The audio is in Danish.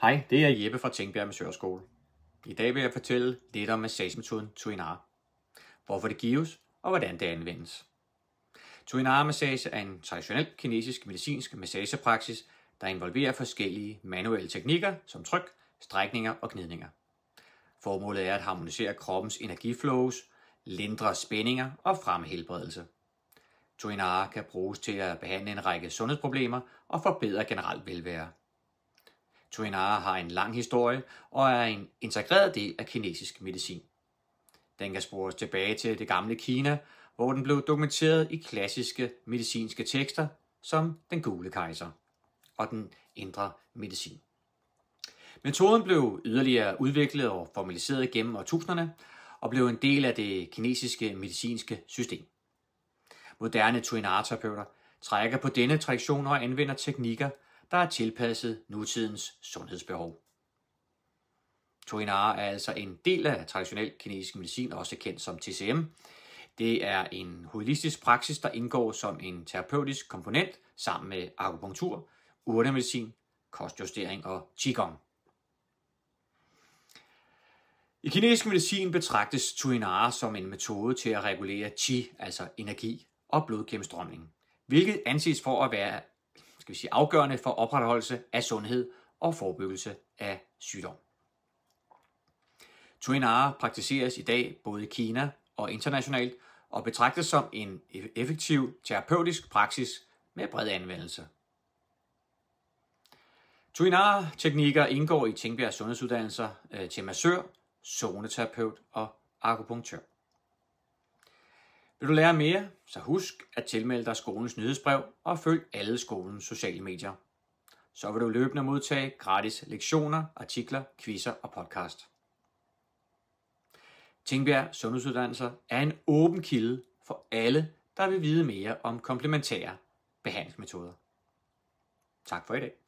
Hej, det er Jeppe fra Tænkbjerg Massørskole. I dag vil jeg fortælle lidt om massagemetoden Tuinar. Hvorfor det gives, og hvordan det anvendes. Tuinar-massage er en traditionel kinesisk medicinsk massagepraksis, der involverer forskellige manuelle teknikker som tryk, strækninger og gnidninger. Formålet er at harmonisere kroppens energiflows, lindre spændinger og fremme helbredelse. Tuinar kan bruges til at behandle en række sundhedsproblemer og forbedre generelt velvære. Tuinara har en lang historie og er en integreret del af kinesisk medicin. Den kan spores tilbage til det gamle Kina, hvor den blev dokumenteret i klassiske medicinske tekster som den gule kejser og den indre medicin. Metoden blev yderligere udviklet og formaliseret gennem årtusinderne og blev en del af det kinesiske medicinske system. Moderne tuinarterapeuter trækker på denne tradition og anvender teknikker, der er tilpasset nutidens sundhedsbehov. Toinara er altså en del af traditionel kinesisk medicin, også kendt som TCM. Det er en holistisk praksis, der indgår som en terapeutisk komponent sammen med akupunktur, urtemedicin, kostjustering og qigong. I kinesisk medicin betragtes Tuinara som en metode til at regulere qi, altså energi, og blodgennemstrømningen, hvilket anses for at være skal vi sige, afgørende for opretholdelse af sundhed og forebyggelse af sygdom. Tuinara praktiseres i dag både i Kina og internationalt og betragtes som en e-, effektiv terapeutisk praksis med bred anvendelse. Tuinara-teknikker indgår i Tingbjerg sundhedsuddannelser øh, til massør, zoneterapeut og akupunktør. Vil du lære mere, så husk at tilmelde dig skolens nyhedsbrev og følg alle skolens sociale medier. Så vil du løbende modtage gratis lektioner, artikler, quizzer og podcast. Tingbjerg Sundhedsuddannelser er en åben kilde for alle, der vil vide mere om komplementære behandlingsmetoder. Tak for i dag.